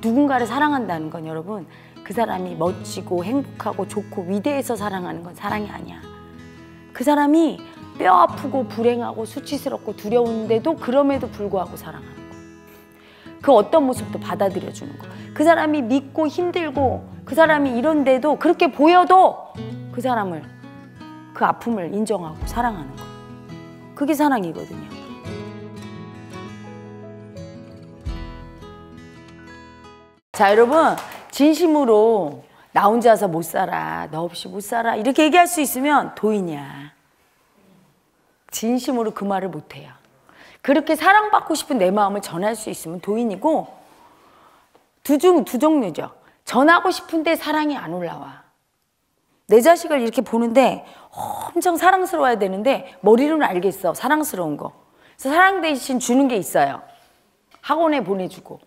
누군가를 사랑한다는 건 여러분 그 사람이 멋지고 행복하고 좋고 위대해서 사랑하는 건 사랑이 아니야. 그 사람이 뼈 아프고 불행하고 수치스럽고 두려운데도 그럼에도 불구하고 사랑하는 거. 그 어떤 모습도 받아들여 주는 거. 그 사람이 믿고 힘들고 그 사람이 이런데도 그렇게 보여도 그 사람을 그 아픔을 인정하고 사랑하는 거. 그게 사랑이거든요. 자 여러분 진심으로 나 혼자서 못 살아 너 없이 못 살아 이렇게 얘기할 수 있으면 도인이야 진심으로 그 말을 못해요 그렇게 사랑받고 싶은 내 마음을 전할 수 있으면 도인이고 두중 두 종류죠 전하고 싶은데 사랑이 안 올라와 내 자식을 이렇게 보는데 엄청 사랑스러워야 되는데 머리로는 알겠어 사랑스러운 거 그래서 사랑 대신 주는 게 있어요 학원에 보내주고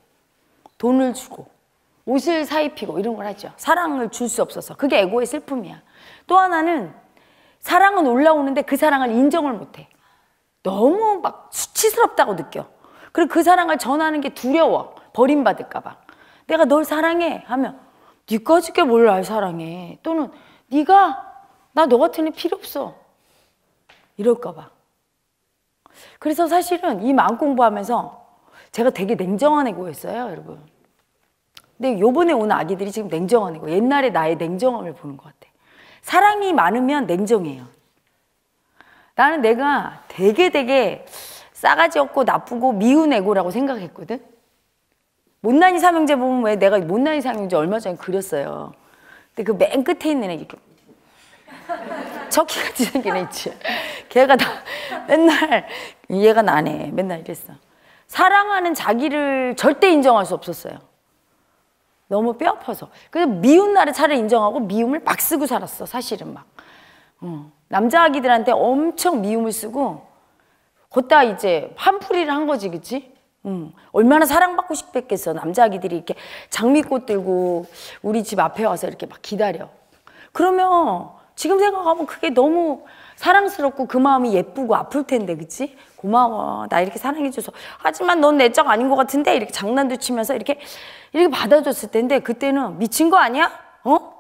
돈을 주고 옷을 사 입히고 이런 걸 하죠. 사랑을 줄 수 없어서. 그게 에고의 슬픔이야. 또 하나는 사랑은 올라오는데 그 사랑을 인정을 못해. 너무 막 수치스럽다고 느껴. 그리고 그 사랑을 전하는 게 두려워. 버림받을까 봐. 내가 널 사랑해 하면 네까지게 뭘날 사랑해. 또는 네가 나 너 같은 애 필요 없어. 이럴까 봐. 그래서 사실은 이 마음 공부하면서 제가 되게 냉정한 애고였어요, 여러분. 근데 요번에 오는 아기들이 지금 냉정하는 거 옛날에 나의 냉정함을 보는 것 같아. 사랑이 많으면 냉정해요. 나는 내가 되게 되게 싸가지 없고 나쁘고 미운 애고라고 생각했거든. 못난이 삼형제 보면 왜 내가 못난이 삼형제 얼마 전에 그렸어요. 근데 그 맨 끝에 있는 애 이렇게 척키같이 생긴 애 있지. 걔가 나 맨날 이해가 나네. 맨날 이랬어. 사랑하는 자기를 절대 인정할 수 없었어요. 너무 뼈아파서. 그래서 미운 날에 차를 인정하고 미움을 막 쓰고 살았어, 사실은 막. 어. 남자 아기들한테 엄청 미움을 쓰고, 걷다 이제 환풀이를한 거지, 그치? 음, 얼마나 사랑받고 싶겠어. 남자 아기들이 이렇게 장미꽃 들고 우리 집 앞에 와서 이렇게 막 기다려. 그러면 지금 생각하면 그게 너무 사랑스럽고 그 마음이 예쁘고 아플 텐데 그치? 고마워 나 이렇게 사랑해줘서 하지만 넌내적 아닌 것 같은데 이렇게 장난도 치면서 이렇게 이렇게 받아줬을 텐데 그때는 미친 거 아니야? 어?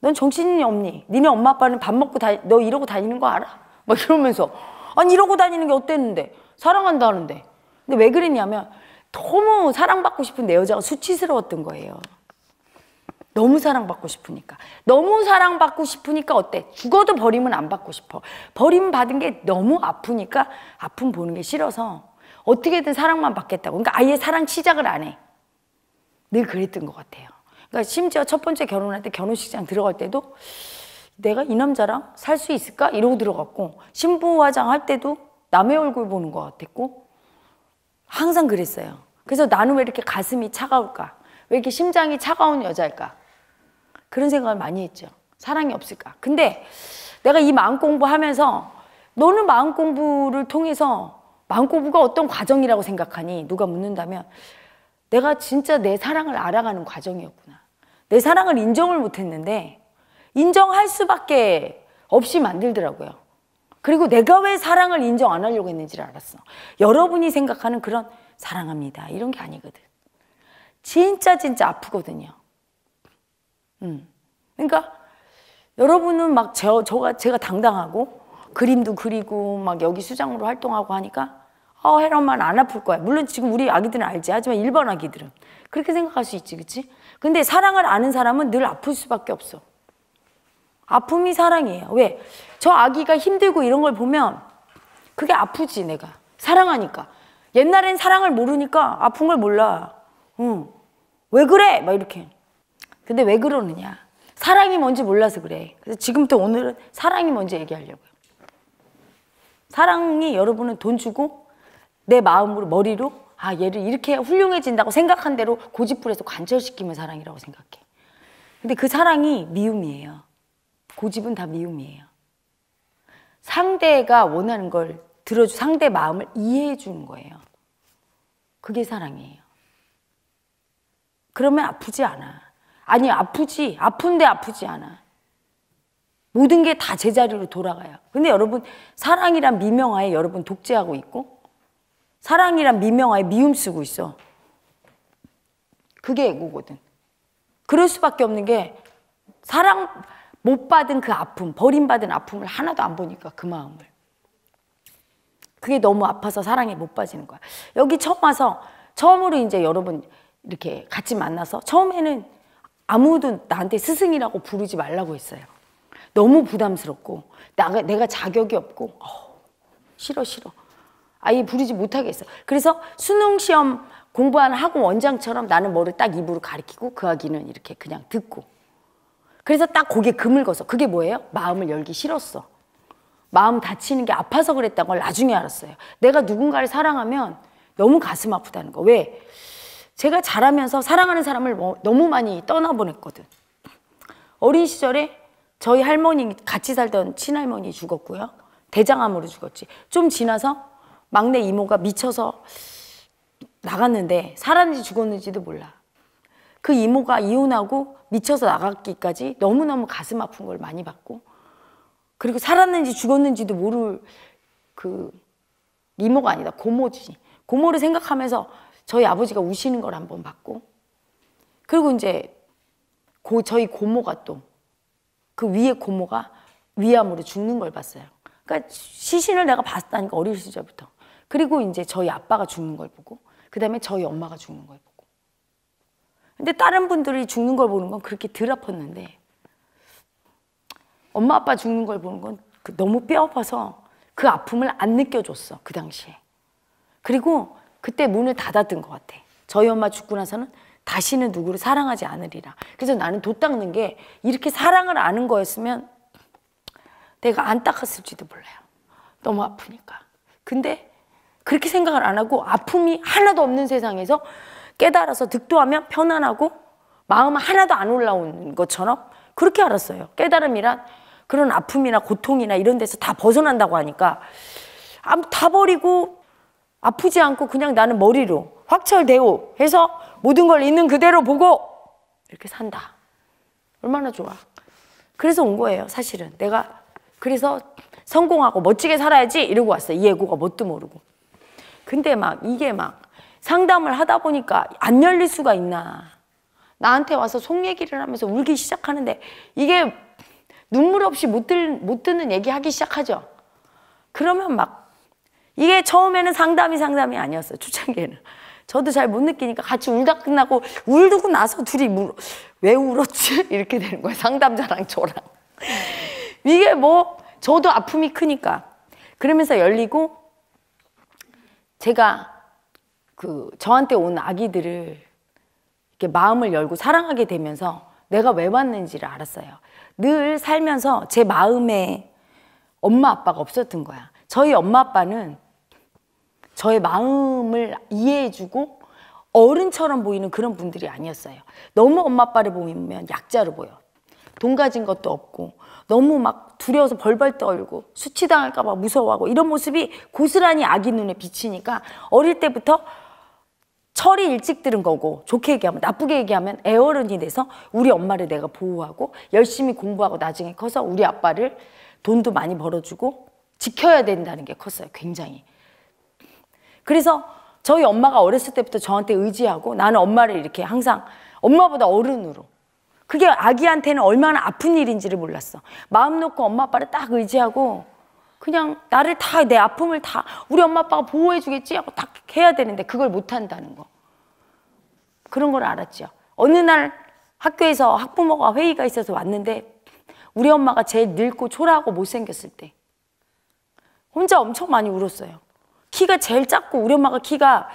넌 정신이 없니? 니네 엄마 아빠는 밥 먹고 다, 니너 이러고 다니는 거 알아? 막 이러면서 아니 이러고 다니는 게 어땠는데 사랑한다는데 근데 왜 그랬냐면 너무 사랑받고 싶은 내 여자가 수치스러웠던 거예요 너무 사랑받고 싶으니까. 너무 사랑받고 싶으니까 어때? 죽어도 버림은 안 받고 싶어. 버림받은 게 너무 아프니까 아픔 보는 게 싫어서 어떻게든 사랑만 받겠다고. 그러니까 아예 사랑 시작을 안 해. 늘 그랬던 것 같아요. 그러니까 심지어 첫 번째 결혼할 때 결혼식장 들어갈 때도 내가 이 남자랑 살 수 있을까? 이러고 들어갔고 신부 화장할 때도 남의 얼굴 보는 것 같았고 항상 그랬어요. 그래서 나는 왜 이렇게 가슴이 차가울까? 왜 이렇게 심장이 차가운 여자일까? 그런 생각을 많이 했죠. 사랑이 없을까. 근데 내가 이 마음 공부하면서 너는 마음 공부를 통해서 마음 공부가 어떤 과정이라고 생각하니 누가 묻는다면 내가 진짜 내 사랑을 알아가는 과정이었구나. 내 사랑을 인정을 못했는데 인정할 수밖에 없이 만들더라고요. 그리고 내가 왜 사랑을 인정 안 하려고 했는지를 알았어. 여러분이 생각하는 그런 사랑합니다. 이런 게 아니거든. 진짜 진짜 아프거든요. 음. 그러니까 여러분은 막 제, 저가 제가 당당하고 그림도 그리고 막 여기 수장으로 활동하고 하니까 어, 아, 해라만안 아플 거야. 물론 지금 우리 아기들은 알지. 하지만 일반 아기들은 그렇게 생각할 수 있지, 그치 근데 사랑을 아는 사람은 늘 아플 수밖에 없어. 아픔이 사랑이에요. 왜? 저 아기가 힘들고 이런 걸 보면 그게 아프지, 내가. 사랑하니까. 옛날엔 사랑을 모르니까 아픈 걸 몰라. 응. 왜 그래? 막 이렇게. 근데 왜 그러느냐? 사랑이 뭔지 몰라서 그래. 그래서 지금부터 오늘은 사랑이 뭔지 얘기하려고요. 사랑이 여러분은 돈 주고 내 마음으로 머리로 아 얘를 이렇게 훌륭해진다고 생각한 대로 고집풀에서 관철시키면 사랑이라고 생각해. 근데 그 사랑이 미움이에요. 고집은 다 미움이에요. 상대가 원하는 걸 들어주 상대 마음을 이해해 주는 거예요. 그게 사랑이에요. 그러면 아프지 않아. 아니 아프지 아픈데 아프지 않아 모든 게 다 제자리로 돌아가요 근데 여러분 사랑이란 미명하에 여러분 독재하고 있고 사랑이란 미명하에 미움 쓰고 있어 그게 애고거든 그럴 수밖에 없는 게 사랑 못 받은 그 아픔 버림받은 아픔을 하나도 안 보니까 그 마음을 그게 너무 아파서 사랑에 못 빠지는 거야 여기 처음 와서 처음으로 이제 여러분 이렇게 같이 만나서 처음에는 아무도 나한테 스승이라고 부르지 말라고 했어요. 너무 부담스럽고 나가, 내가 자격이 없고 어, 싫어 싫어. 아예 부르지 못하겠어. 그래서 수능 시험 공부하는 학원 원장처럼 나는 뭐를 딱 입으로 가리키고 그 아기는 이렇게 그냥 듣고. 그래서 딱 고개 금을거서 그게 뭐예요? 마음을 열기 싫었어. 마음 다치는 게 아파서 그랬다는 걸 나중에 알았어요. 내가 누군가를 사랑하면 너무 가슴 아프다는 거. 왜? 제가 자라면서 사랑하는 사람을 뭐 너무 많이 떠나보냈거든. 어린 시절에 저희 할머니 같이 살던 친할머니 죽었고요. 대장암으로 죽었지. 좀 지나서 막내 이모가 미쳐서 나갔는데 살았는지 죽었는지도 몰라. 그 이모가 이혼하고 미쳐서 나갔기까지 너무너무 가슴 아픈 걸 많이 받고 그리고 살았는지 죽었는지도 모를 그 이모가 아니다 고모지. 고모를 생각하면서 저희 아버지가 우시는 걸 한번 봤고 그리고 이제 고, 저희 고모가 또 그 위에 고모가 위암으로 죽는 걸 봤어요. 그러니까 시신을 내가 봤다니까 어릴 시절부터. 그리고 이제 저희 아빠가 죽는 걸 보고 그다음에 저희 엄마가 죽는 걸 보고. 근데 다른 분들이 죽는 걸 보는 건 그렇게 덜 아팠는데 엄마 아빠 죽는 걸 보는 건 그 너무 뼈 아파서 그 아픔을 안 느껴줬어 그 당시에. 그리고 그때 문을 닫았던 것 같아. 저희 엄마 죽고 나서는 다시는 누구를 사랑하지 않으리라. 그래서 나는 도 닦는 게 이렇게 사랑을 아는 거였으면 내가 안 닦았을지도 몰라요. 너무 아프니까. 근데 그렇게 생각을 안 하고 아픔이 하나도 없는 세상에서 깨달아서 득도하면 편안하고 마음 하나도 안 올라온 것처럼 그렇게 알았어요. 깨달음이란 그런 아픔이나 고통이나 이런 데서 다 벗어난다고 하니까 다 버리고 아프지 않고 그냥 나는 머리로 확철대오 해서 모든 걸 있는 그대로 보고 이렇게 산다. 얼마나 좋아. 그래서 온 거예요, 사실은. 내가 그래서 성공하고 멋지게 살아야지 이러고 왔어요. 이 예고가 뭣도 모르고. 근데 막 이게 막 상담을 하다 보니까 안 열릴 수가 있나. 나한테 와서 속 얘기를 하면서 울기 시작하는데 이게 눈물 없이 못, 들, 못 듣는 얘기 하기 시작하죠. 그러면 막 이게 처음에는 상담이 상담이 아니었어요. 초창기에는. 저도 잘 못 느끼니까 같이 울다 끝나고 울고 나서 둘이 물, 왜 울었지? 이렇게 되는 거예요. 상담자랑 저랑. 이게 뭐 저도 아픔이 크니까. 그러면서 열리고 제가 그 저한테 온 아기들을 이렇게 마음을 열고 사랑하게 되면서 내가 왜 왔는지를 알았어요. 늘 살면서 제 마음에 엄마 아빠가 없었던 거야. 저희 엄마 아빠는 저의 마음을 이해해주고 어른처럼 보이는 그런 분들이 아니었어요. 너무 엄마 아빠를 보면 약자로 보여. 돈 가진 것도 없고 너무 막 두려워서 벌벌 떨고 수치당할까 봐 무서워하고 이런 모습이 고스란히 아기 눈에 비치니까 어릴 때부터 철이 일찍 들은 거고 좋게 얘기하면 나쁘게 얘기하면 애어른이 돼서 우리 엄마를 내가 보호하고 열심히 공부하고 나중에 커서 우리 아빠를 돈도 많이 벌어주고 지켜야 된다는 게 컸어요 굉장히 그래서 저희 엄마가 어렸을 때부터 저한테 의지하고 나는 엄마를 이렇게 항상 엄마보다 어른으로 그게 아기한테는 얼마나 아픈 일인지를 몰랐어. 마음 놓고 엄마 아빠를 딱 의지하고 그냥 나를 다 내 아픔을 다 우리 엄마 아빠가 보호해 주겠지 하고 딱 해야 되는데 그걸 못 한다는 거. 그런 걸 알았죠. 어느 날 학교에서 학부모가 회의가 있어서 왔는데 우리 엄마가 제일 늙고 초라하고 못생겼을 때 혼자 엄청 많이 울었어요. 키가 제일 작고 우리 엄마가 키가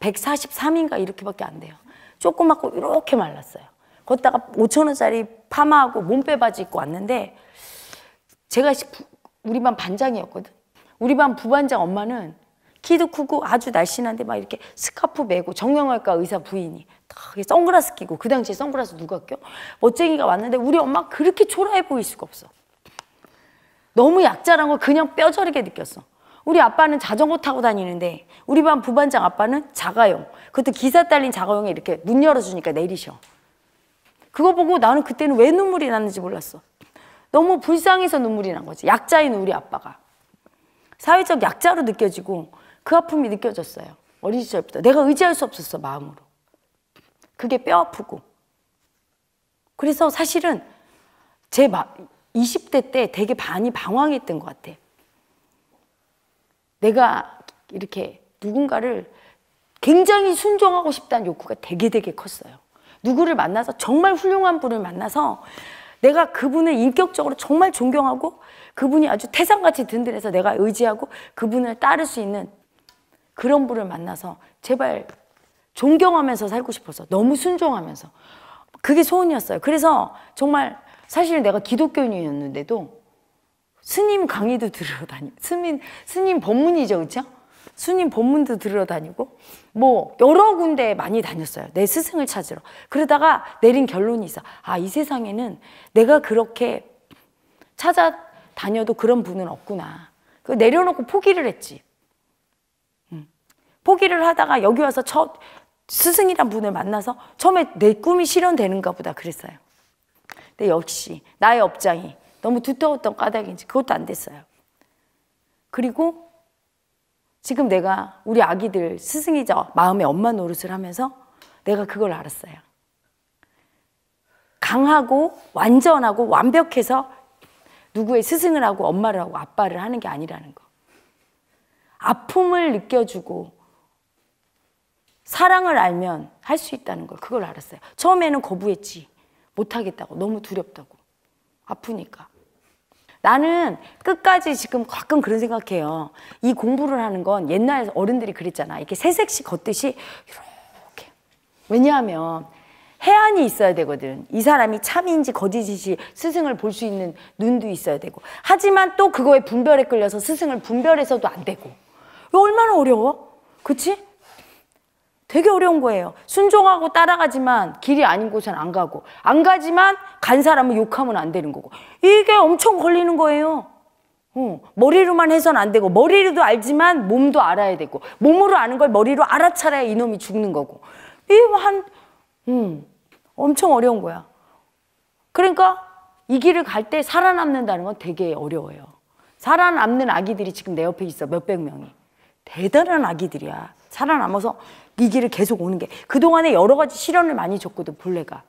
143인가 이렇게밖에 안 돼요. 조그맣고 이렇게 말랐어요. 걷다가 5천 원짜리 파마하고 몸빼 바지 입고 왔는데 제가 우리 반 반장이었거든. 우리 반 부반장 엄마는 키도 크고 아주 날씬한데 막 이렇게 스카프 메고 정형외과 의사 부인이 딱 선글라스 끼고 그 당시에 선글라스 누가 껴? 멋쟁이가 왔는데 우리 엄마 그렇게 초라해 보일 수가 없어. 너무 약자란 걸 그냥 뼈저리게 느꼈어. 우리 아빠는 자전거 타고 다니는데 우리 반 부반장 아빠는 자가용 그것도 기사 딸린 자가용에 이렇게 문 열어주니까 내리셔 그거 보고 나는 그때는 왜 눈물이 났는지 몰랐어 너무 불쌍해서 눈물이 난 거지 약자인 우리 아빠가 사회적 약자로 느껴지고 그 아픔이 느껴졌어요 어린 시절부터 내가 의지할 수 없었어 마음으로 그게 뼈 아프고 그래서 사실은 제 20대 때 되게 많이 방황했던 것 같아 내가 이렇게 누군가를 굉장히 순종하고 싶다는 욕구가 되게 되게 컸어요. 누구를 만나서 정말 훌륭한 분을 만나서 내가 그분을 인격적으로 정말 존경하고 그분이 아주 태산같이 든든해서 내가 의지하고 그분을 따를 수 있는 그런 분을 만나서 제발 존경하면서 살고 싶어서 너무 순종하면서 그게 소원이었어요. 그래서 정말 사실 내가 기독교인이었는데도 스님 강의도 들으러 다니고 스님 스님 법문이죠 그죠 스님 법문도 들으러 다니고 뭐 여러 군데 많이 다녔어요 내 스승을 찾으러 그러다가 내린 결론이 있어 아이 세상에는 내가 그렇게 찾아다녀도 그런 분은 없구나 그 내려놓고 포기를 했지 음. 포기를 하다가 여기 와서 첫 스승이란 분을 만나서 처음에 내 꿈이 실현되는가 보다 그랬어요 근데 역시 나의 업장이 너무 두터웠던 까닭인지 그것도 안 됐어요. 그리고 지금 내가 우리 아기들 스승이자 마음의 엄마 노릇을 하면서 내가 그걸 알았어요. 강하고 완전하고 완벽해서 누구의 스승을 하고 엄마를 하고 아빠를 하는 게 아니라는 거. 아픔을 느껴주고 사랑을 알면 할 수 있다는 걸 그걸 알았어요. 처음에는 거부했지. 못하겠다고. 너무 두렵다고. 아프니까. 나는 끝까지 지금 가끔 그런 생각해요. 이 공부를 하는 건 옛날 어른들이 그랬잖아. 이렇게 새색시 걷듯이 이렇게. 왜냐하면 해안이 있어야 되거든. 이 사람이 참인지 거짓인지 스승을 볼 수 있는 눈도 있어야 되고. 하지만 또 그거에 분별에 끌려서 스승을 분별해서도 안 되고. 얼마나 어려워? 그치? 되게 어려운 거예요. 순종하고 따라가지만 길이 아닌 곳은 안 가고 안 가지만 간 사람은 욕하면 안 되는 거고 이게 엄청 걸리는 거예요. 어, 머리로만 해선 안 되고 머리로도 알지만 몸도 알아야 되고 몸으로 아는 걸 머리로 알아차려야 이놈이 죽는 거고 이한 음, 엄청 어려운 거야. 그러니까 이 길을 갈 때 살아남는다는 건 되게 어려워요. 살아남는 아기들이 지금 내 옆에 있어 몇백 명이 대단한 아기들이야. 살아남아서 이 길을 계속 오는 게 그동안에 여러 가지 시련을 많이 줬거든 본래가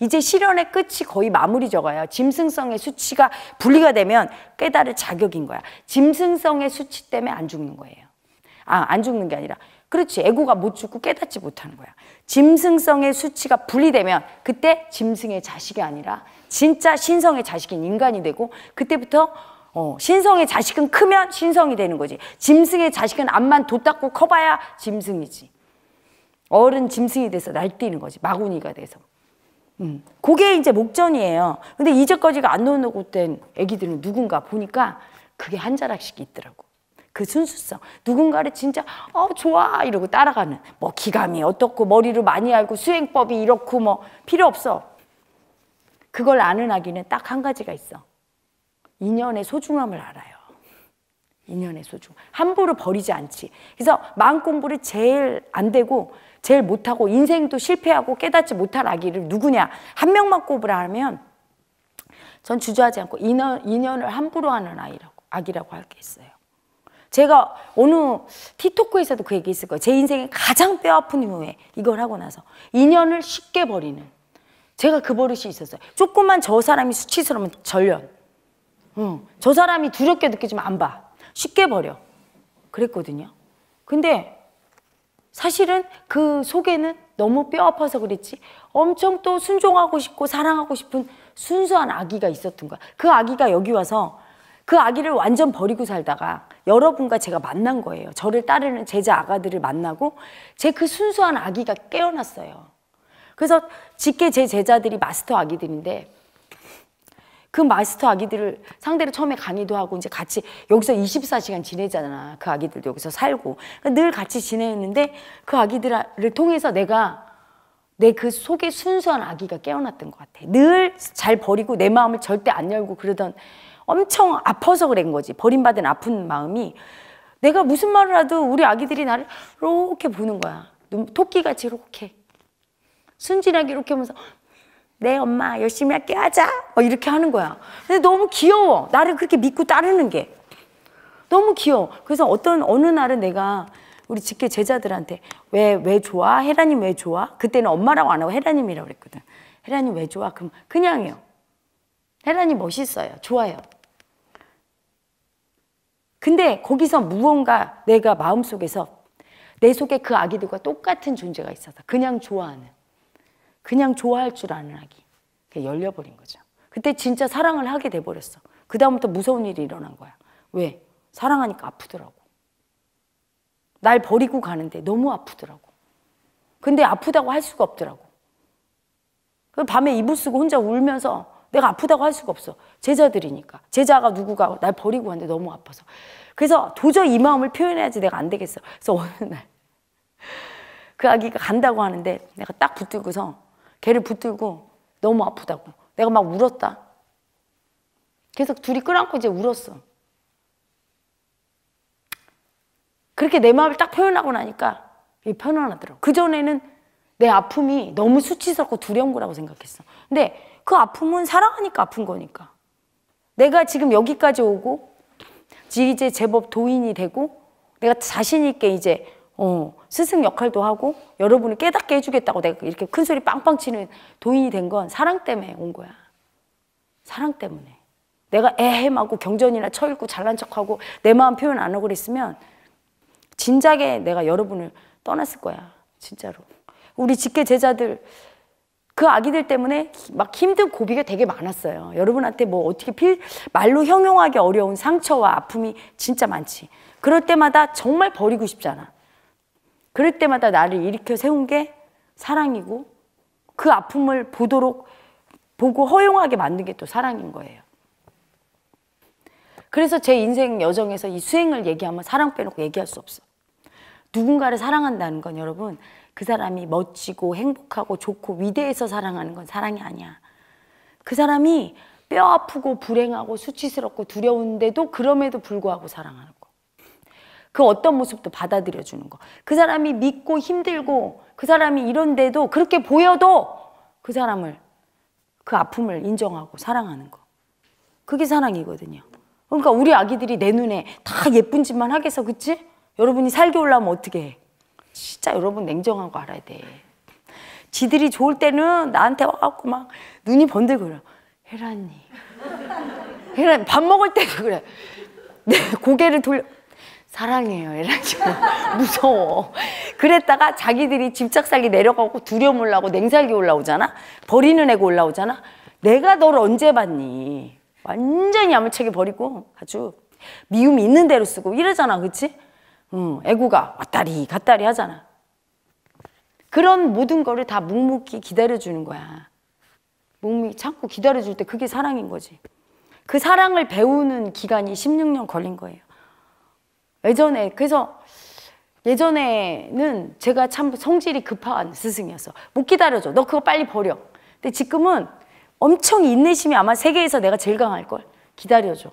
이제 시련의 끝이 거의 마무리 적어요 짐승성의 수치가 분리가 되면 깨달을 자격인 거야 짐승성의 수치 때문에 안 죽는 거예요 아안 죽는 게 아니라 그렇지 에고가 못 죽고 깨닫지 못하는 거야 짐승성의 수치가 분리되면 그때 짐승의 자식이 아니라 진짜 신성의 자식인 인간이 되고 그때부터 어, 신성의 자식은 크면 신성이 되는 거지. 짐승의 자식은 앞만 돋 닦고 커봐야 짐승이지. 어른 짐승이 돼서 날뛰는 거지. 마구니가 돼서. 음. 그게 이제 목전이에요. 근데 이제까지가 안 노는 땐 애기들은 누군가 보니까 그게 한 자락씩 있더라고. 그 순수성. 누군가를 진짜 어 좋아 이러고 따라가는 뭐 기감이 어떻고 머리를 많이 알고 수행법이 이렇고 뭐 필요 없어. 그걸 아는 아기는 딱 한 가지가 있어. 인연의 소중함을 알아요. 인연의 소중. 함부로 버리지 않지. 그래서 마음 공부를 제일 안 되고 제일 못하고 인생도 실패하고 깨닫지 못할 아기를 누구냐 한 명만 꼽으라면 하전 주저하지 않고 인연, 인연을 함부로 하는 아이라고 아기라고 할 게 있어요. 제가 어느 티토크에서도 그 얘기 있을 거예요. 제 인생의 가장 뼈아픈 후에 이걸 하고 나서 인연을 쉽게 버리는 제가 그 버릇이 있었어요. 조금만 저 사람이 수치스러우면 절연. 응. 저 사람이 두렵게 느껴지면 안 봐. 쉽게 버려. 그랬거든요. 근데 사실은 그 속에는 너무 뼈 아파서 그랬지 엄청 또 순종하고 싶고 사랑하고 싶은 순수한 아기가 있었던 거야. 그 아기가 여기 와서 그 아기를 완전 버리고 살다가 여러분과 제가 만난 거예요. 저를 따르는 제자 아가들을 만나고 제 그 순수한 아기가 깨어났어요. 그래서 직계 제 제자들이 마스터 아기들인데 그 마스터 아기들을 상대로 처음에 강의도 하고 이제 같이 여기서 24시간 지내잖아. 그 아기들도 여기서 살고. 그러니까 늘 같이 지내는데 그 아기들을 통해서 내가 내 그 속에 순수한 아기가 깨어났던 것 같아. 늘 잘 버리고 내 마음을 절대 안 열고 그러던 엄청 아파서 그런 거지. 버림받은 아픈 마음이 내가 무슨 말을 하도 우리 아기들이 나를 이렇게 보는 거야. 토끼같이 이렇게. 순진하게 이렇게 하면서 네 엄마 열심히 할게 하자 막 어, 이렇게 하는 거야 근데 너무 귀여워 나를 그렇게 믿고 따르는 게 너무 귀여워 그래서 어떤 어느 날은 내가 우리 직계 제자들한테 왜 왜 좋아 헤라님 왜 좋아 그때는 엄마라고 안 하고 헤라님이라고 그랬거든 헤라님 왜 좋아 그럼 그냥요 헤라님 멋있어요 좋아요 근데 거기서 무언가 내가 마음속에서 내 속에 그 아기들과 똑같은 존재가 있어서 그냥 좋아하는 그냥 좋아할 줄 아는 아기. 그냥 열려버린 거죠. 그때 진짜 사랑을 하게 돼버렸어. 그다음부터 무서운 일이 일어난 거야. 왜? 사랑하니까 아프더라고. 날 버리고 가는데 너무 아프더라고. 근데 아프다고 할 수가 없더라고. 그 밤에 이불 쓰고 혼자 울면서 내가 아프다고 할 수가 없어. 제자들이니까. 제자가 누구가 날 버리고 갔는데 너무 아파서. 그래서 도저히 이 마음을 표현해야지 내가 안 되겠어. 그래서 어느 날 그 아기가 간다고 하는데 내가 딱 붙들고서 걔를 붙들고 너무 아프다고 내가 막 울었다. 계속 둘이 끌어안고 이제 울었어. 그렇게 내 마음을 딱 표현하고 나니까 편안하더라고. 그전에는 내 아픔이 너무 수치스럽고 두려운 거라고 생각했어. 근데 그 아픔은 사랑하니까 아픈 거니까. 내가 지금 여기까지 오고 이제 제법 도인이 되고 내가 자신 있게 이제 어, 스승 역할도 하고 여러분을 깨닫게 해주겠다고 내가 이렇게 큰 소리 빵빵 치는 도인이 된 건 사랑 때문에 온 거야. 사랑 때문에. 내가 애매하고 경전이나 처 철고 잘난 척하고 내 마음 표현 안 하고 그랬으면 진작에 내가 여러분을 떠났을 거야. 진짜로. 우리 직계 제자들 그 아기들 때문에 막 힘든 고비가 되게 많았어요. 여러분한테 뭐 어떻게 필, 말로 형용하기 어려운 상처와 아픔이 진짜 많지. 그럴 때마다 정말 버리고 싶잖아. 그럴 때마다 나를 일으켜 세운 게 사랑이고 그 아픔을 보도록 보고 허용하게 만든 게 또 사랑인 거예요. 그래서 제 인생 여정에서 이 수행을 얘기하면 사랑 빼놓고 얘기할 수 없어. 누군가를 사랑한다는 건 여러분 그 사람이 멋지고 행복하고 좋고 위대해서 사랑하는 건 사랑이 아니야. 그 사람이 뼈 아프고 불행하고 수치스럽고 두려운데도 그럼에도 불구하고 사랑하는 그 어떤 모습도 받아들여 주는 거. 그 사람이 믿고 힘들고 그 사람이 이런데도 그렇게 보여도 그 사람을 그 아픔을 인정하고 사랑하는 거. 그게 사랑이거든요. 그러니까 우리 아기들이 내 눈에 다 예쁜 짓만 하겠어, 그치? 여러분이 살게 올라면 어떻게 해? 진짜 여러분 냉정한 거 알아야 돼. 지들이 좋을 때는 나한테 와갖고 막 눈이 번들거려. 혜란이. 혜란, 밥 먹을 때도 그래. 내 고개를 돌려. 사랑해요. 이래지 무서워. 그랬다가 자기들이 집착살기 내려가고 두려움 올라오고 냉살기 올라오잖아. 버리는 애가 올라오잖아. 내가 널 언제 봤니? 완전히 야무차게 버리고 아주 미움이 있는 대로 쓰고 이러잖아. 그치? 응, 애구가 왔다리 갔다리 하잖아. 그런 모든 거를 다 묵묵히 기다려주는 거야. 묵묵히 참고 기다려줄 때 그게 사랑인 거지. 그 사랑을 배우는 기간이 16년 걸린 거예요. 예전에 그래서 예전에는 제가 참 성질이 급한 스승이었어. 못 기다려줘. 너 그거 빨리 버려. 근데 지금은 엄청 인내심이 아마 세계에서 내가 제일 강할걸. 기다려줘.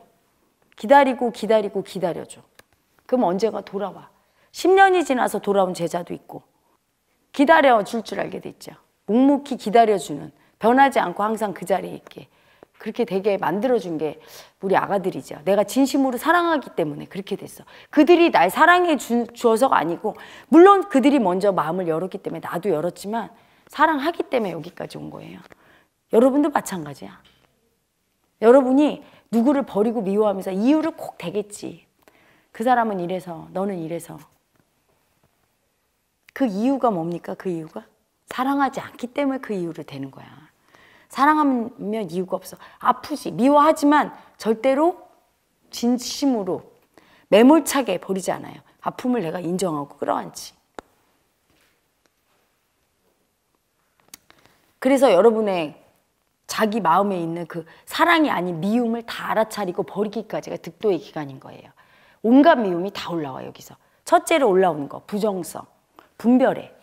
기다리고 기다리고 기다려줘. 그럼 언제가 돌아와. 10년이 지나서 돌아온 제자도 있고 기다려줄 줄 알게 됐죠. 묵묵히 기다려주는 변하지 않고 항상 그 자리에 있게 그렇게 되게 만들어준 게 우리 아가들이죠. 내가 진심으로 사랑하기 때문에 그렇게 됐어. 그들이 날 사랑해 주, 어서가 아니고 물론 그들이 먼저 마음을 열었기 때문에 나도 열었지만 사랑하기 때문에 여기까지 온 거예요. 여러분도 마찬가지야. 여러분이 누구를 버리고 미워하면서 이유를 꼭 대겠지. 그 사람은 이래서 너는 이래서 그 이유가 뭡니까? 그 이유가 사랑하지 않기 때문에 그 이유를 대는 거야. 사랑하면 이유가 없어. 아프지, 미워하지만 절대로 진심으로 매몰차게 버리지 않아요. 아픔을 내가 인정하고 끌어안지. 그래서 여러분의 자기 마음에 있는 그 사랑이 아닌 미움을 다 알아차리고 버리기까지가 득도의 기간인 거예요. 온갖 미움이 다 올라와 여기서. 첫째로 올라오는 거 부정성, 분별해.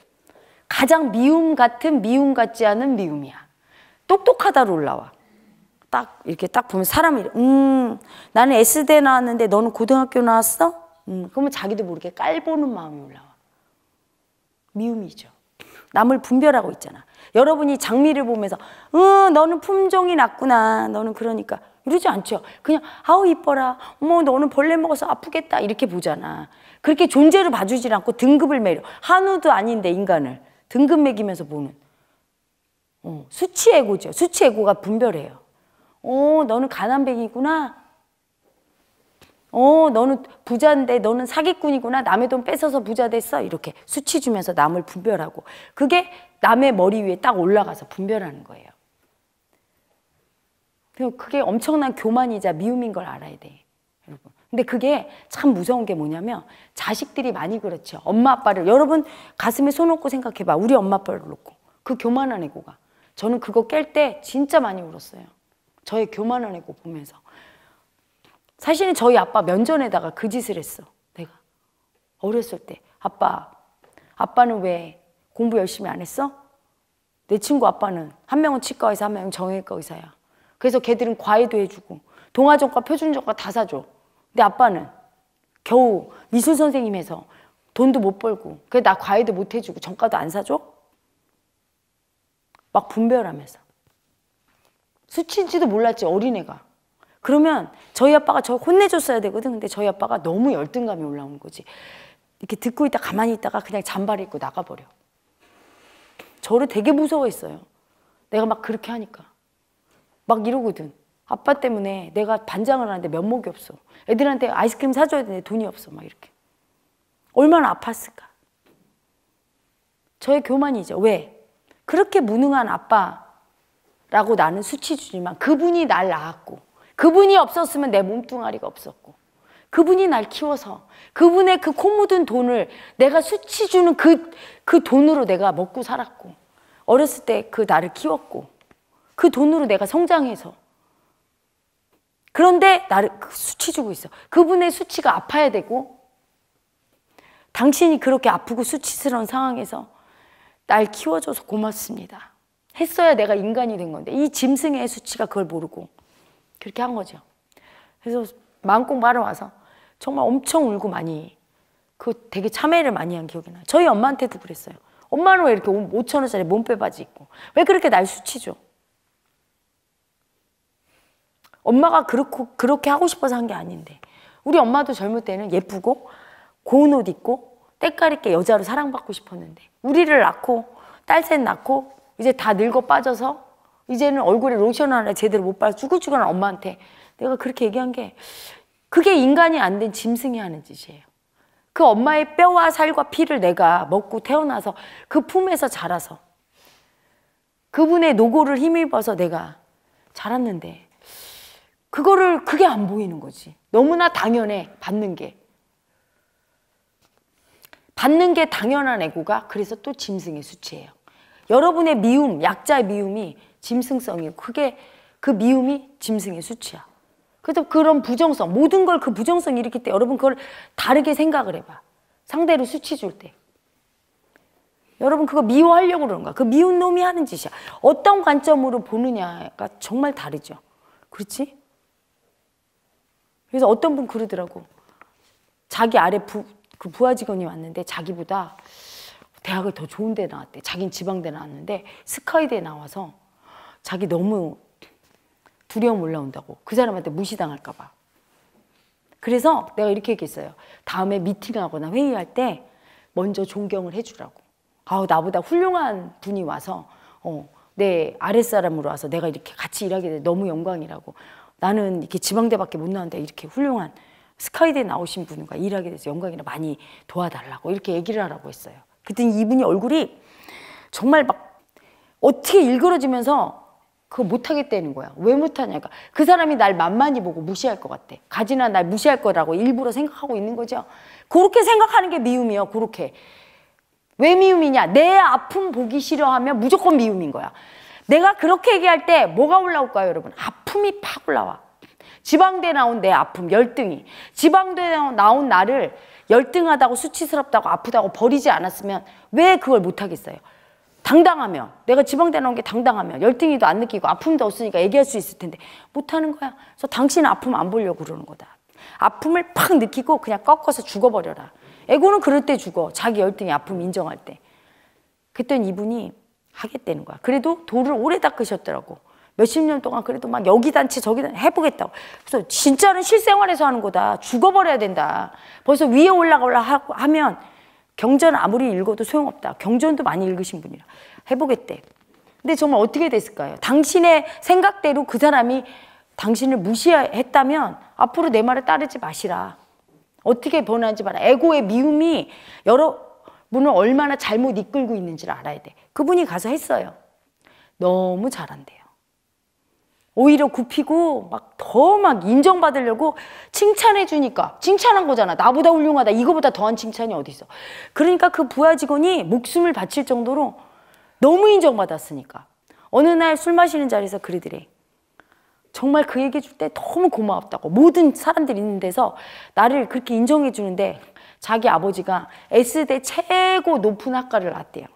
가장 미움 같은 미움 같지 않은 미움이야. 똑똑하다로 올라와. 딱 이렇게 딱 보면 사람이 음 나는 S대 나왔는데 너는 고등학교 나왔어? 음 그러면 자기도 모르게 깔보는 마음이 올라와. 미움이죠. 남을 분별하고 있잖아. 여러분이 장미를 보면서 응 너는 품종이 낮구나 너는 그러니까 이러지 않죠. 그냥 아우 이뻐라. 어 너는 벌레 먹어서 아프겠다 이렇게 보잖아. 그렇게 존재를 봐주질 않고 등급을 매려. 한우도 아닌데 인간을 등급 매기면서 보는. 어, 수치애고죠. 수치애고가 분별해요. 어, 너는 가난뱅이구나. 어, 너는 부자인데 너는 사기꾼이구나. 남의 돈 뺏어서 부자 됐어. 이렇게 수치 주면서 남을 분별하고 그게 남의 머리 위에 딱 올라가서 분별하는 거예요. 그게 엄청난 교만이자 미움인 걸 알아야 돼. 여러분. 근데 그게 참 무서운 게 뭐냐면 자식들이 많이 그렇죠. 엄마 아빠를 여러분 가슴에 손 얹고 생각해 봐. 우리 엄마 아빠를 놓고 그 교만한 애고가 저는 그거 깰 때 진짜 많이 울었어요. 저의 교만한 애고 보면서. 사실은 저희 아빠 면전에다가 그 짓을 했어. 내가. 어렸을 때. 아빠, 아빠는 왜 공부 열심히 안 했어? 내 친구 아빠는 한 명은 치과 의사, 한 명은 정형외과 의사야. 그래서 걔들은 과외도 해주고 동아전과 표준전과 다 사줘. 근데 아빠는 겨우 미술 선생님에서 돈도 못 벌고 그래 나 과외도 못 해주고 전과도 안 사줘? 막 분별하면서. 수치인지도 몰랐지, 어린애가. 그러면 저희 아빠가 저 혼내줬어야 되거든. 근데 저희 아빠가 너무 열등감이 올라온 거지. 이렇게 듣고 있다 가만히 있다가 그냥 잠발를 입고 나가버려. 저를 되게 무서워했어요. 내가 막 그렇게 하니까. 막 이러거든. 아빠 때문에 내가 반장을 하는데 면목이 없어. 애들한테 아이스크림 사줘야 되는데 돈이 없어. 막 이렇게. 얼마나 아팠을까. 저의 교만이죠. 왜? 그렇게 무능한 아빠라고 나는 수치주지만 그분이 날 낳았고 그분이 없었으면 내 몸뚱아리가 없었고 그분이 날 키워서 그분의 그 코 묻은 돈을 내가 수치 주는 그, 그 돈으로 내가 먹고 살았고 어렸을 때 그 나를 키웠고 그 돈으로 내가 성장해서 그런데 나를 그 수치 주고 있어. 그분의 수치가 아파야 되고 당신이 그렇게 아프고 수치스러운 상황에서 날 키워줘서 고맙습니다. 했어야 내가 인간이 된 건데 이 짐승의 수치가 그걸 모르고 그렇게 한 거죠. 그래서 마음껏 말을 와서 정말 엄청 울고 많이 그 되게 참회를 많이 한 기억이 나요. 저희 엄마한테도 그랬어요. 엄마는 왜 이렇게 5천 원짜리 몸빼 바지 입고 왜 그렇게 날 수치죠? 엄마가 그렇고 그렇게 하고 싶어서 한 게 아닌데 우리 엄마도 젊을 때는 예쁘고 고운 옷 입고 때깔 있게 여자로 사랑받고 싶었는데 우리를 낳고 딸 셋 낳고 이제 다 늙어 빠져서 이제는 얼굴에 로션 하나 제대로 못 발라 죽을죽을한 엄마한테 내가 그렇게 얘기한 게 그게 인간이 안 된 짐승이 하는 짓이에요. 그 엄마의 뼈와 살과 피를 내가 먹고 태어나서 그 품에서 자라서 그분의 노고를 힘입어서 내가 자랐는데 그거를 그게 안 보이는 거지. 너무나 당연해 받는 게. 받는 게 당연한 애고가 그래서 또 짐승의 수치예요. 여러분의 미움, 약자의 미움이 짐승성이고 그게 그 미움이 짐승의 수치야. 그래서 그런 부정성, 모든 걸 그 부정성이 일으킬 때 여러분 그걸 다르게 생각을 해봐. 상대를 수치 줄 때. 여러분 그거 미워하려고 그러는 거그 미운 놈이 하는 짓이야. 어떤 관점으로 보느냐가 정말 다르죠. 그렇지? 그래서 어떤 분 그러더라고. 자기 아래 부, 그 부하 직원이 왔는데 자기보다 대학을 더 좋은 데 나왔대. 자긴 지방대 나왔는데 스카이대에 나와서 자기 너무 두려움 올라온다고. 그 사람한테 무시당할까 봐. 그래서 내가 이렇게 얘기했어요. 다음에 미팅하거나 회의할 때 먼저 존경을 해주라고. 아우 나보다 훌륭한 분이 와서 어, 내 아랫사람으로 와서 내가 이렇게 같이 일하게 돼 너무 영광이라고. 나는 이렇게 지방대밖에 못 나왔는데 이렇게 훌륭한 스카이대에 나오신 분과 일하게 돼서 영광이나 많이 도와달라고 이렇게 얘기를 하라고 했어요. 그랬더니 이분이 얼굴이 정말 막 어떻게 일그러지면서 그거 못하겠다는 거야. 왜 못하냐니까. 그러니까 그 사람이 날 만만히 보고 무시할 것 같아. 가지나 날 무시할 거라고 일부러 생각하고 있는 거죠. 그렇게 생각하는 게미움이요 그렇게. 왜 미움이냐? 내 아픔 보기 싫어하면 무조건 미움인 거야. 내가 그렇게 얘기할 때 뭐가 올라올까요, 여러분? 아픔이 팍 올라와. 지방대 나온 내 아픔, 열등이. 지방대 나온 나를 열등하다고 수치스럽다고 아프다고 버리지 않았으면 왜 그걸 못하겠어요? 당당하면 내가 지방대 나온 게 당당하면 열등이도 안 느끼고 아픔도 없으니까 얘기할 수 있을 텐데 못하는 거야. 그래서 당신은 아픔 안 보려고 그러는 거다. 아픔을 팍 느끼고 그냥 꺾어서 죽어버려라. 에고는 그럴 때 죽어. 자기 열등이 아픔 인정할 때. 그땐 이분이 하겠다는 거야. 그래도 돌을 오래 닦으셨더라고. 몇십 년 동안 그래도 막 여기 단체 저기 단체 해보겠다고. 그래서 진짜는 실생활에서 하는 거다. 죽어버려야 된다. 벌써 위에 올라가 올라 하면 경전 아무리 읽어도 소용없다. 경전도 많이 읽으신 분이라 해보겠대. 근데 정말 어떻게 됐을까요? 당신의 생각대로 그 사람이 당신을 무시했다면 앞으로 내 말을 따르지 마시라. 어떻게 변하지 마라. 에고의 미움이 여러분을 얼마나 잘못 이끌고 있는지를 알아야 돼. 그분이 가서 했어요. 너무 잘한대요. 오히려 굽히고 막 더 막 인정받으려고 칭찬해 주니까 칭찬한 거잖아. 나보다 훌륭하다. 이거보다 더한 칭찬이 어디 있어. 그러니까 그 부하 직원이 목숨을 바칠 정도로 너무 인정받았으니까. 어느 날 술 마시는 자리에서 그러더래. 정말 그 얘기해 줄때 너무 고마웠다고. 모든 사람들이 있는 데서 나를 그렇게 인정해 주는데 자기 아버지가 S대 최고 높은 학과를 나대요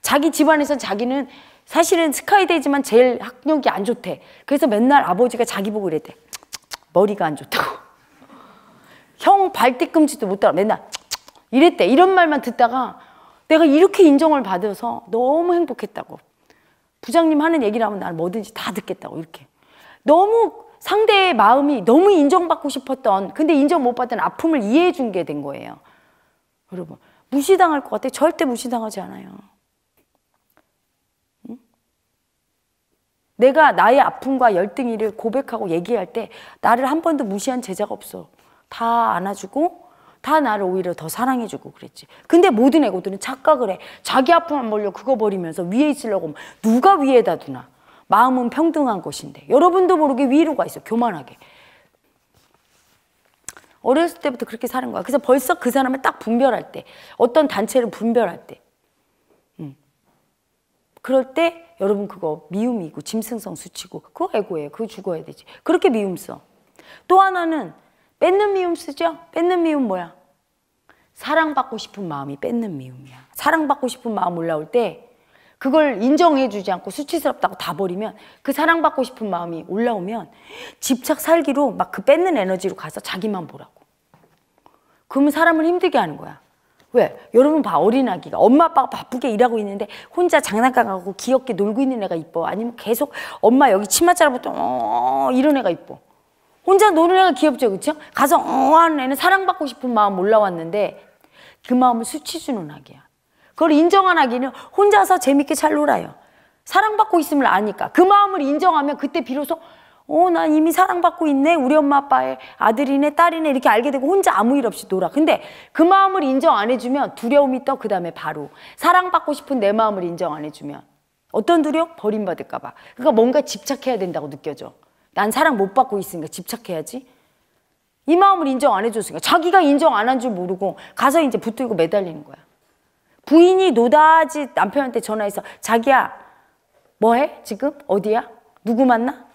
자기 집안에서 자기는 사실은 스카이대지만 제일 학력이 안 좋대. 그래서 맨날 아버지가 자기 보고 이랬대. 머리가 안 좋다고. 형 발뒤꿈치도 못 따라 맨날 이랬대. 이런 말만 듣다가 내가 이렇게 인정을 받아서 너무 행복했다고. 부장님 하는 얘기를 하면 난 뭐든지 다 듣겠다고 이렇게. 너무 상대의 마음이 너무 인정받고 싶었던 근데 인정 못 받은 아픔을 이해해 준 게 된 거예요. 여러분 무시당할 것 같아 요 절대 무시당하지 않아요. 내가 나의 아픔과 열등이를 고백하고 얘기할 때 나를 한 번도 무시한 제자가 없어. 다 안아주고 다 나를 오히려 더 사랑해주고 그랬지. 근데 모든 애고들은 착각을 해. 자기 아픔만 몰려 그거 버리면서 위에 있으려고 누가 위에다 두나. 마음은 평등한 것인데 여러분도 모르게 위로가 있어 교만하게. 어렸을 때부터 그렇게 사는 거야. 그래서 벌써 그 사람을 딱 분별할 때 어떤 단체를 분별할 때 그럴 때 여러분 그거 미움이고 짐승성 수치고 그거 에고예요. 그거 죽어야 되지. 그렇게 미움 써. 또 하나는 뺏는 미움 쓰죠? 뺏는 미움 뭐야? 사랑받고 싶은 마음이 뺏는 미움이야. 사랑받고 싶은 마음 올라올 때 그걸 인정해주지 않고 수치스럽다고 다 버리면 그 사랑받고 싶은 마음이 올라오면 집착 살기로 막 그 뺏는 에너지로 가서 자기만 보라고. 그러면 사람을 힘들게 하는 거야. 왜? 여러분 봐 어린 아기가 엄마 아빠가 바쁘게 일하고 있는데 혼자 장난감하고 귀엽게 놀고 있는 애가 이뻐 아니면 계속 엄마 여기 치마 자르부터 어 이런 애가 이뻐 혼자 노는 애가 귀엽죠 그쵸? 가서 어 하는 애는 사랑받고 싶은 마음 올라왔는데 그 마음을 수치주는 아기야 그걸 인정한 아기는 혼자서 재밌게 잘 놀아요 사랑받고 있음을 아니까 그 마음을 인정하면 그때 비로소 어, 난 이미 사랑받고 있네. 우리 엄마 아빠의 아들이네, 딸이네. 이렇게 알게 되고 혼자 아무 일 없이 놀아. 근데 그 마음을 인정 안 해주면 두려움이 떠. 그 다음에 바로. 사랑받고 싶은 내 마음을 인정 안 해주면. 어떤 두려움? 버림받을까봐. 그러니까 뭔가 집착해야 된다고 느껴져. 난 사랑 못 받고 있으니까 집착해야지. 이 마음을 인정 안 해줬으니까. 자기가 인정 안 한 줄 모르고 가서 이제 붙들고 매달리는 거야. 부인이 노다지 남편한테 전화해서 자기야, 뭐 해? 지금? 어디야? 누구 만나?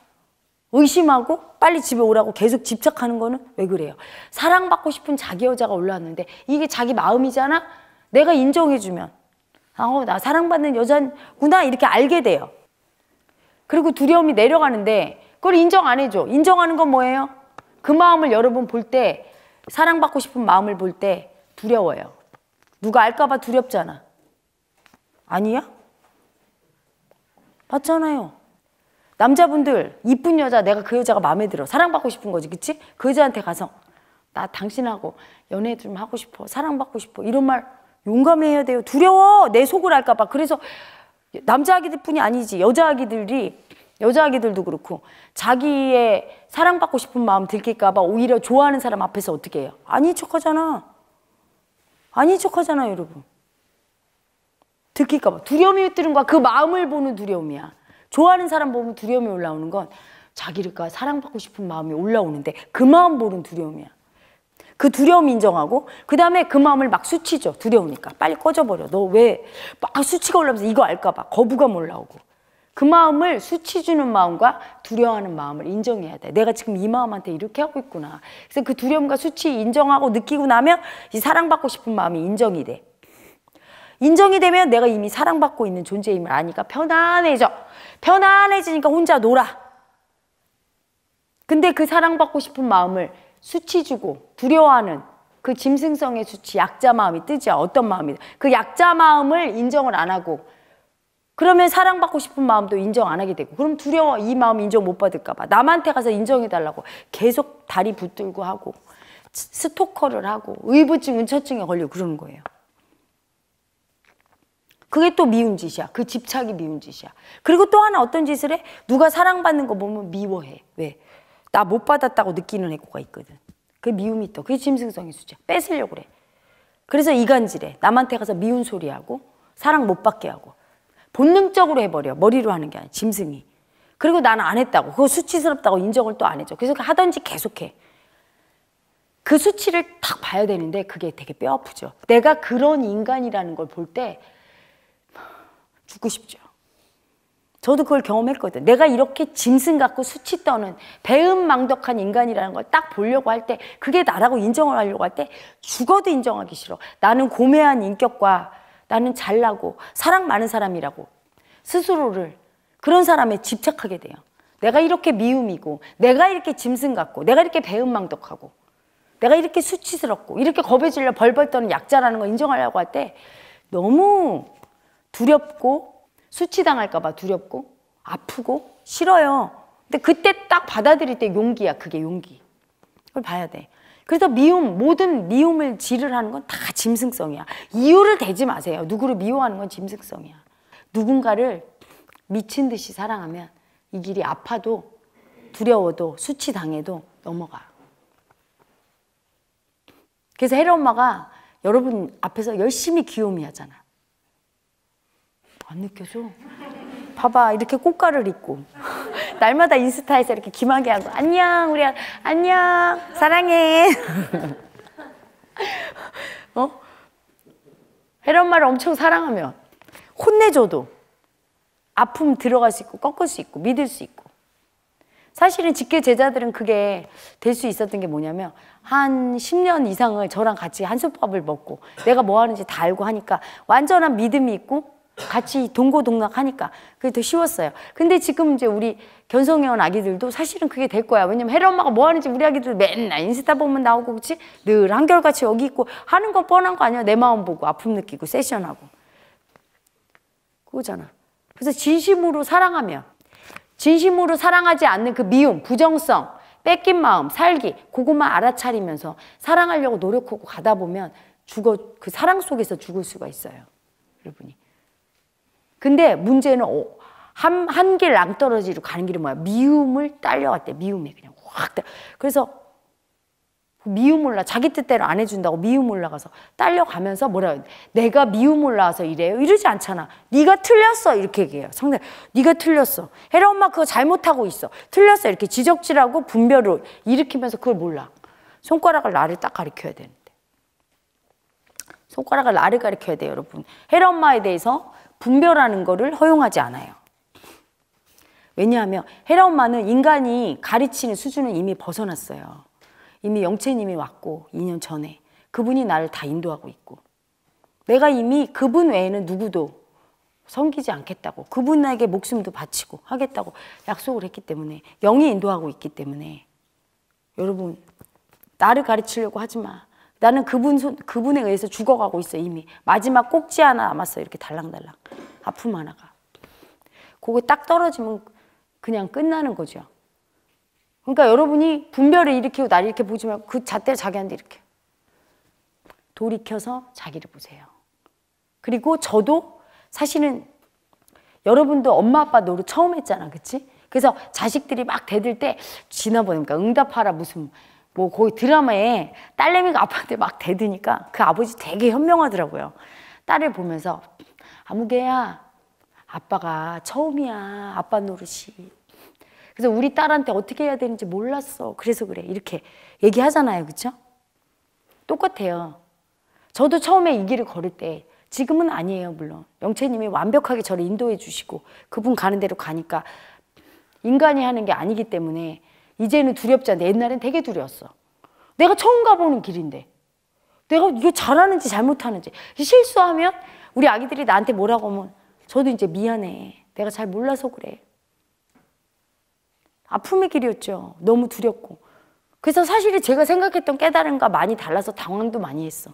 의심하고 빨리 집에 오라고 계속 집착하는 거는 왜 그래요? 사랑받고 싶은 자기 여자가 올라왔는데 이게 자기 마음이잖아? 내가 인정해주면 아, 어, 나 사랑받는 여자구나 이렇게 알게 돼요. 그리고 두려움이 내려가는데 그걸 인정 안 해줘. 인정하는 건 뭐예요? 그 마음을 여러분 볼 때 사랑받고 싶은 마음을 볼 때 두려워요. 누가 알까 봐 두렵잖아. 아니야? 봤잖아요. 남자분들 이쁜 여자 내가 그 여자가 마음에 들어 사랑받고 싶은 거지 그치? 그 여자한테 가서 나 당신하고 연애 좀 하고 싶어 사랑받고 싶어 이런 말용감 해야 돼요 두려워 내 속을 알까 봐 그래서 남자 아기들뿐이 아니지 여자 아기들이 여자 아기들도 그렇고 자기의 사랑받고 싶은 마음 들킬까 봐 오히려 좋아하는 사람 앞에서 어떻게 해요 아닌 척하잖아 아닌 척하잖아 여러분 들킬까 봐 두려움이 ตื는 거야 그 마음을 보는 두려움이야 좋아하는 사람 보면 두려움이 올라오는 건 자기가 사랑받고 싶은 마음이 올라오는데 그 마음 보는 두려움이야. 그 두려움 인정하고 그 다음에 그 마음을 막 수치죠. 두려우니까 빨리 꺼져버려. 너 왜 막 수치가 올라오면서 이거 알까봐 거부감 올라오고 그 마음을 수치 주는 마음과 두려워하는 마음을 인정해야 돼. 내가 지금 이 마음한테 이렇게 하고 있구나. 그래서 그 두려움과 수치 인정하고 느끼고 나면 이 사랑받고 싶은 마음이 인정이 돼. 인정이 되면 내가 이미 사랑받고 있는 존재임을 아니까 편안해져. 편안해지니까 혼자 놀아. 근데 그 사랑받고 싶은 마음을 수치 주고 두려워하는 그 짐승성의 수치, 약자 마음이 뜨죠. 어떤 마음이그 약자 마음을 인정을 안 하고 그러면 사랑받고 싶은 마음도 인정 안 하게 되고 그럼 두려워 이 마음 인정 못 받을까 봐 남한테 가서 인정해 달라고 계속 다리 붙들고 하고 스토커를 하고 의부증, 은처증에 걸리고 그러는 거예요. 그게 또 미운 짓이야. 그 집착이 미운 짓이야. 그리고 또 하나 어떤 짓을 해? 누가 사랑받는 거 보면 미워해. 왜? 나 못 받았다고 느끼는 애고가 있거든. 그 미움이 또. 그게 짐승성의 수지야. 뺏으려고 그래. 그래서 이간질해. 남한테 가서 미운 소리하고 사랑 못 받게 하고. 본능적으로 해버려. 머리로 하는 게아니야 짐승이. 그리고 나는 안 했다고. 그거 수치스럽다고 인정을 또 안 해줘. 그래서 그 하던 지 계속해. 그 수치를 딱 봐야 되는데 그게 되게 뼈 아프죠. 내가 그런 인간이라는 걸볼때 죽고 싶죠. 저도 그걸 경험했거든. 내가 이렇게 짐승 같고 수치 떠는 배은망덕한 인간이라는 걸 딱 보려고 할 때, 그게 나라고 인정을 하려고 할 때, 죽어도 인정하기 싫어. 나는 고매한 인격과 나는 잘나고 사랑 많은 사람이라고 스스로를 그런 사람에 집착하게 돼요. 내가 이렇게 미움이고, 내가 이렇게 짐승 같고, 내가 이렇게 배은망덕하고, 내가 이렇게 수치스럽고, 이렇게 겁에 질려 벌벌 떠는 약자라는 걸 인정하려고 할 때, 너무 두렵고 수치당할까봐 두렵고 아프고 싫어요. 근데 그때 딱 받아들일 때 용기야. 그게 용기. 그걸 봐야 돼. 그래서 미움, 모든 미움을 질을 하는 건 다 짐승성이야. 이유를 대지 마세요. 누구를 미워하는 건 짐승성이야. 누군가를 미친 듯이 사랑하면 이 길이 아파도 두려워도 수치당해도 넘어가. 그래서 헤라 엄마가 여러분 앞에서 열심히 귀요미 하잖아. 안 느껴져? 봐봐 이렇게 꽃가를 입고 날마다 인스타에서 이렇게 기막이 하고 안녕 우리 안녕 사랑해 어? 이런 말을 엄청 사랑하면 혼내줘도 아픔 들어갈 수 있고 꺾을 수 있고 믿을 수 있고 사실은 직계 제자들은 그게 될 수 있었던 게 뭐냐면 한 10년 이상을 저랑 같이 한솥밥을 먹고 내가 뭐 하는지 다 알고 하니까 완전한 믿음이 있고 같이 동고동락하니까 그게 더 쉬웠어요. 근데 지금 이제 우리 견성회원 아기들도 사실은 그게 될 거야. 왜냐면 혜리 엄마가 뭐 하는지 우리 아기들 맨날 인스타 보면 나오고 그치? 늘 한결같이 여기 있고 하는 건 뻔한 거 아니야. 내 마음 보고 아픔 느끼고 세션하고 그거잖아. 그래서 진심으로 사랑하면 진심으로 사랑하지 않는 그 미움, 부정성, 뺏긴 마음, 살기 그것만 알아차리면서 사랑하려고 노력하고 가다 보면 죽어 그 사랑 속에서 죽을 수가 있어요. 여러분이. 근데 문제는 오, 한, 한길 낭떠러지로 가는 길이 뭐야? 미움을 딸려갔대. 미움에 그냥 확. 딸. 그래서 미움 올라 자기 뜻대로 안 해준다고 미움 올라가서 딸려가면서 뭐라 고 해? 내가 미움 올라와서 이래요 이러지 않잖아 네가 틀렸어 이렇게 얘기해요 상대 네가 틀렸어 헤라 엄마 그거 잘못하고 있어 틀렸어 이렇게 지적질하고 분별을 일으키면서 그걸 몰라 손가락을 나를 딱 가리켜야 되는데 손가락을 나를 가리켜야 돼요 여러분 헤라 엄마에 대해서 분별하는 것을 허용하지 않아요. 왜냐하면 헤라 엄마는 인간이 가르치는 수준은 이미 벗어났어요. 이미 영채님이 왔고 2년 전에 그분이 나를 다 인도하고 있고 내가 이미 그분 외에는 누구도 섬기지 않겠다고 그분에게 목숨도 바치고 하겠다고 약속을 했기 때문에 영이 인도하고 있기 때문에 여러분 나를 가르치려고 하지 마. 나는 그분 손, 그분에 의해서 죽어가고 있어 이미 마지막 꼭지 하나 남았어 이렇게 달랑달랑 아픔 하나가 그거 딱 떨어지면 그냥 끝나는 거죠 그러니까 여러분이 분별을 일으키고 날 이렇게 보지 말고 그 잣대를 자기한테 이렇게 돌이켜서 자기를 보세요 그리고 저도 사실은 여러분도 엄마 아빠 노릇 처음 했잖아 그치? 그래서 자식들이 막 대들 때 지나보니까 응답하라 무슨 뭐 거기 드라마에 딸내미가 아빠한테 막 대드니까 그 아버지 되게 현명하더라고요. 딸을 보면서 아무개야 아빠가 처음이야 아빠 노릇이 그래서 우리 딸한테 어떻게 해야 되는지 몰랐어 그래서 그래 이렇게 얘기하잖아요 그쵸? 똑같아요 저도 처음에 이 길을 걸을 때 지금은 아니에요 물론 영채님이 완벽하게 저를 인도해 주시고 그분 가는 대로 가니까 인간이 하는 게 아니기 때문에 이제는 두렵지 않아 옛날엔 되게 두려웠어. 내가 처음 가보는 길인데 내가 이거 잘하는지 잘못하는지 실수하면 우리 아기들이 나한테 뭐라고 하면 저도 이제 미안해. 내가 잘 몰라서 그래. 아픔의 길이었죠. 너무 두렵고. 그래서 사실 제가 생각했던 깨달음과 많이 달라서 당황도 많이 했어.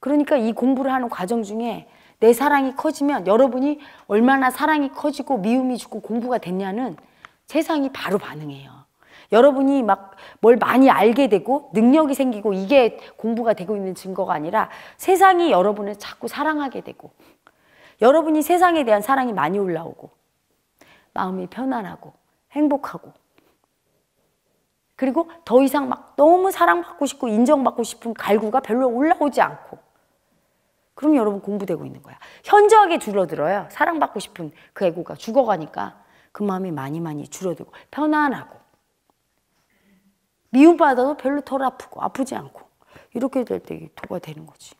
그러니까 이 공부를 하는 과정 중에 내 사랑이 커지면 여러분이 얼마나 사랑이 커지고 미움이 죽고 공부가 됐냐는 세상이 바로 반응해요. 여러분이 막 뭘 많이 알게 되고 능력이 생기고 이게 공부가 되고 있는 증거가 아니라 세상이 여러분을 자꾸 사랑하게 되고 여러분이 세상에 대한 사랑이 많이 올라오고 마음이 편안하고 행복하고 그리고 더 이상 막 너무 사랑받고 싶고 인정받고 싶은 갈구가 별로 올라오지 않고 그럼 여러분 공부되고 있는 거야. 현저하게 줄어들어요. 사랑받고 싶은 그 애고가 죽어가니까 그 마음이 많이 많이 줄어들고 편안하고 미움받아도 별로 덜 아프고 아프지 않고 이렇게 될 때 도가 되는 거지.